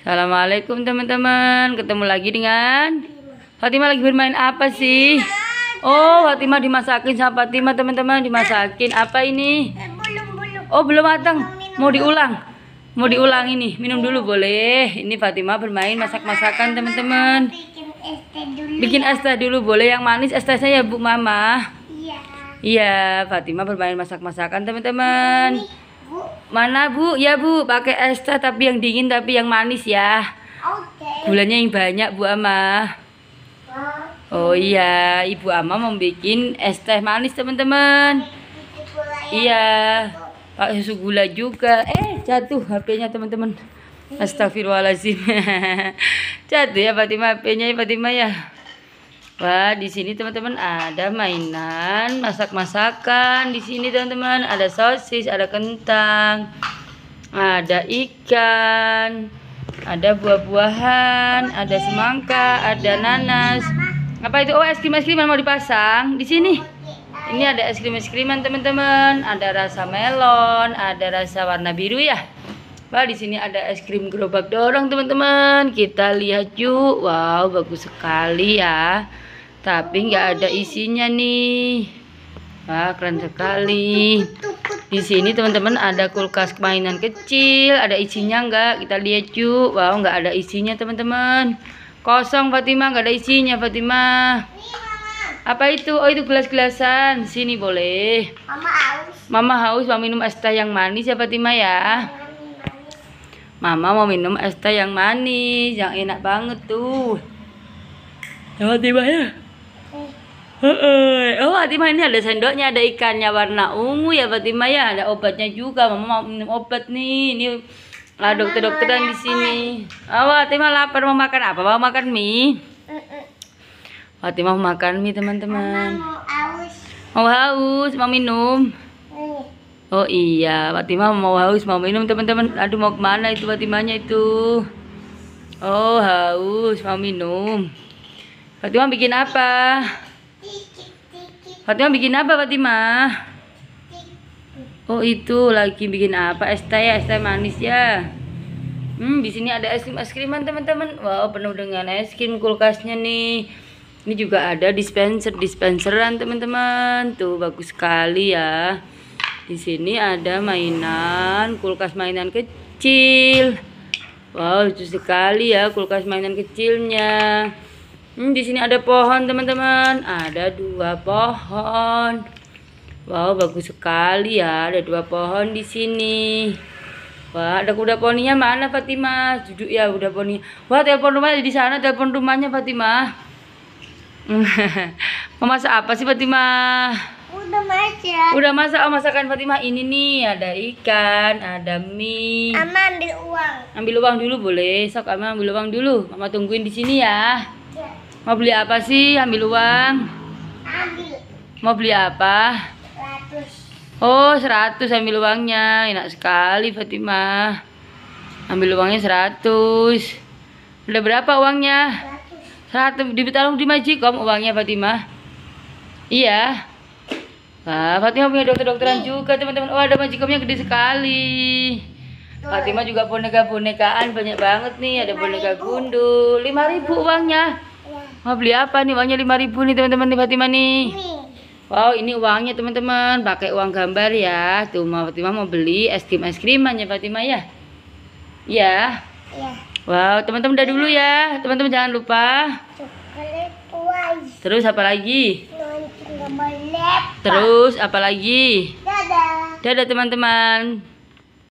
Assalamualaikum teman-teman Ketemu lagi dengan Fatima lagi bermain apa sih? Oh Fatima dimasakin sama Fatima teman-teman Dimasakin apa ini? Oh belum matang Mau diulang Mau diulang ini Minum dulu boleh Ini Fatima bermain masak-masakan teman-teman Bikin es teh dulu boleh Yang manis es tehnya ya Bu Mama Iya Iya Fatima bermain masak-masakan teman-teman Mana Bu? Ya Bu, pakai es teh tapi yang dingin tapi yang manis ya. Oke. Gulanya yang banyak Bu Ama. Oh iya, Ibu Ama mau bikin es teh manis teman-teman. Ya? Iya, pakai susu gula juga. Eh, jatuh HP-nya teman-teman. Iya. Astagfirullahaladzim Jatuh ya Fatima HP-nya ya Fatima ya Wah, di sini teman-teman ada mainan masak-masakan. Di sini teman-teman ada sosis, ada kentang, ada ikan, ada buah-buahan, ada semangka, ada nanas. Apa itu? Oh, es krim es kriman mau dipasang di sini. Ini ada es krim es kriman teman-teman. Ada rasa melon, ada rasa warna biru ya. Wah, di sini ada es krim gerobak dorong, teman-teman. Kita lihat yuk. Wow, bagus sekali ya tapi nggak ada isinya nih wah keren sekali di sini teman-teman ada kulkas mainan kecil ada isinya nggak kita lihat yuk wow nggak ada isinya teman-teman kosong Fatima nggak ada isinya Fatima apa itu? Oh itu gelas-gelasan. Sini boleh. Mama haus. Mama haus mau minum es teh yang manis ya Fatima ya. Mama mau minum es teh yang manis, yang enak banget tuh. Ya Fatima ya oh Fatima ini ada sendoknya ada ikannya warna ungu ya Fatima ya ada obatnya juga mama mau minum obat nih ini lah dokter dokteran di sini oh ah, Fatima lapar mau makan apa mau makan mie Fatima mau makan mie teman-teman mau haus mau minum iya. oh iya Fatima mau haus mau minum teman-teman aduh mau kemana itu Fatimanya itu oh haus mau minum Fatima bikin apa Fatima bikin apa Fatima? Oh itu lagi bikin apa? Es teh ya, es teh manis ya. Hmm, di sini ada es krim es kriman teman-teman. Wow, penuh dengan es krim kulkasnya nih. Ini juga ada dispenser dispenseran teman-teman. Tuh bagus sekali ya. Di sini ada mainan kulkas mainan kecil. Wow, lucu sekali ya kulkas mainan kecilnya. Hmm, di sini ada pohon, teman-teman. Ada dua pohon. Wow, bagus sekali ya. Ada dua pohon di sini. Wah, ada kuda poninya mana Fatima? Duduk ya kuda poni. Wah, telepon rumah di sana, telepon rumahnya Fatima. Mau masak apa sih Fatima? Udah masak. Udah masak oh, masakan Fatima ini nih, ada ikan, ada mie. Ama ambil uang. Ambil uang dulu boleh. Sok aman, ambil uang dulu. Mama tungguin di sini ya. Mau beli apa sih? Ambil uang. Ambil. Mau beli apa? 100. Oh, 100 ambil uangnya. Enak sekali Fatimah. Ambil uangnya 100. Udah berapa uangnya? 100. 100. Ditaruh di majikom uangnya Fatimah. Iya. Nah, Fatimah punya dokter-dokteran iya. juga, teman-teman. Oh, ada majikomnya gede sekali. Fatimah juga boneka-bonekaan banyak banget nih. Ada boneka gundul. 5000 uangnya. Mau beli apa nih? Uangnya 5000 nih teman-teman nih Fatima nih. Wow, ini uangnya teman-teman. Pakai uang gambar ya. Tuh, mau Fatima mau beli es krim es kriman ya Fatima ya. Ya. Iya. Wow, teman-teman udah dulu ya. Teman-teman jangan lupa. Terus apa lagi? Terus apa lagi? Dadah. Dadah teman-teman.